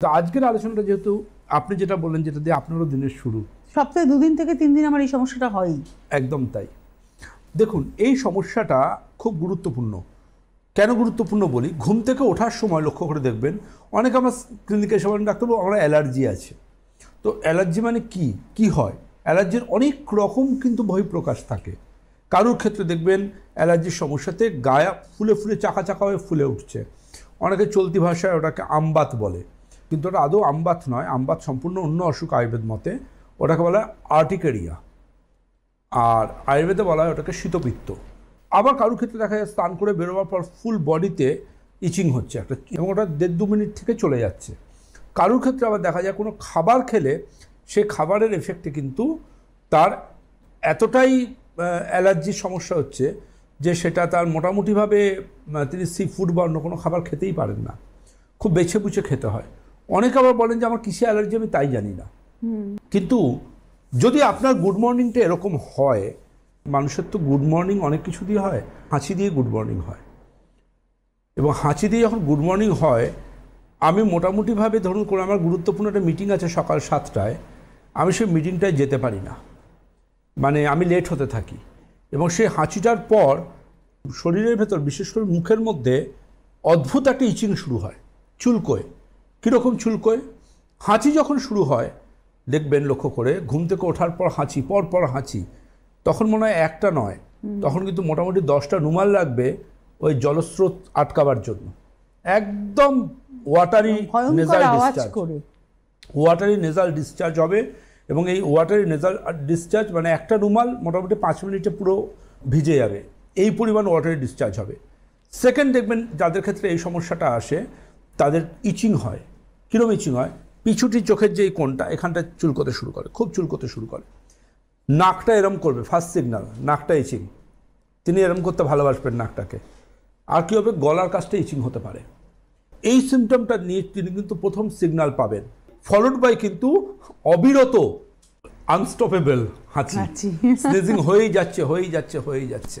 তো আজকের আলোচনাটা যেহেতু আপনি যেটা বললেন যেটা দিয়ে আপনারও দিনের শুরু সপ্তাহে দুদিন থেকে তিন দিন আমার এই সমস্যাটা হয় একদম তাই দেখুন এই সমস্যাটা খুব গুরুত্বপূর্ণ কেন গুরুত্বপূর্ণ বলি ঘুম থেকে ওঠার সময় লক্ষ্য করে দেখবেন অনেক আমার ক্লিনিকের সময় ডাক্তার ডাক্তারবাবু আমার অ্যালার্জি আছে তো অ্যালার্জি মানে কি কি হয় অ্যালার্জির অনেক রকম কিন্তু বহিঃপ্রকাশ থাকে কারোর ক্ষেত্রে দেখবেন অ্যালার্জির সমস্যাতে গায়া ফুলে ফুলে চাকা চাকা হয়ে ফুলে উঠছে অনেকে চলতি ভাষায় ওটাকে আমবাত বলে কিন্তু ওটা আদৌ আমবাত নয় আমবাত সম্পূর্ণ অন্য অসুখ আয়ুর্বেদ মতে ওটাকে বলা হয় আর্টিকেরিয়া আর আয়ুর্বেদে বলা হয় ওটাকে শীতপিত্ত আবার কারোর ক্ষেত্রে দেখা যায় স্নান করে বেরোবার পর ফুল বডিতে ইচিং হচ্ছে একটা এবং ওটা দেড় দু মিনিট থেকে চলে যাচ্ছে কারোর ক্ষেত্রে আবার দেখা যায় কোনো খাবার খেলে সে খাবারের এফেক্টে কিন্তু তার এতটাই অ্যালার্জির সমস্যা হচ্ছে যে সেটা তার মোটামুটিভাবে তিনি সি ফুড বা অন্য কোনো খাবার খেতেই পারেন না খুব বেছে বুছে খেতে হয় অনেকে আবার বলেন যে আমার কিসে অ্যালার্জি আমি তাই জানি না কিন্তু যদি আপনার গুড মর্নিংটা এরকম হয় মানুষের তো গুড মর্নিং অনেক কিছু দিয়ে হয় হাঁচি দিয়ে গুড মর্নিং হয় এবং হাঁচি দিয়ে যখন গুড মর্নিং হয় আমি মোটামুটিভাবে ধরুন কোনো আমার গুরুত্বপূর্ণ একটা মিটিং আছে সকাল সাতটায় আমি সেই মিটিংটায় যেতে পারি না মানে আমি লেট হতে থাকি এবং সেই হাঁচিটার পর শরীরের ভেতর বিশেষ করে মুখের মধ্যে অদ্ভুত একটা ইচিং শুরু হয় চুলকোয় কীরকম চুলকোয় হাঁচি যখন শুরু হয় দেখবেন লক্ষ্য করে ঘুম থেকে ওঠার পর হাঁচি পর পর হাঁচি তখন মনে হয় একটা নয় তখন কিন্তু মোটামুটি দশটা রুমাল লাগবে ওই জলস্রোত আটকাবার জন্য একদম watery nasal discharge watery nasal discharge হবে এবং এই ওয়াটারি নেজাল ডিসচার্জ মানে একটা রুমাল মোটামুটি পাঁচ মিনিটে পুরো ভিজে যাবে এই পরিমাণ ওয়াটারি ডিসচার্জ হবে সেকেন্ড দেখবেন যাদের ক্ষেত্রে এই সমস্যাটা আসে তাদের ইচিং হয় কীরকম ইচিং হয় পিছুটি চোখের যে কোনটা এখানটা চুলকোতে শুরু করে খুব চুলকোতে শুরু করে নাকটা এরম করবে ফার্স্ট সিগনাল নাকটা ইচিং তিনি এরম করতে ভালোবাসবেন নাকটাকে আর কী হবে গলার কাজটা ইচিং হতে পারে এই সিমটমটা নিয়ে তিনি কিন্তু প্রথম সিগনাল পাবেন ফলোড বাই কিন্তু অবিরত আনস্টপেবল হাঁচি স্নেজিং হয়েই যাচ্ছে হয়েই যাচ্ছে হয়েই যাচ্ছে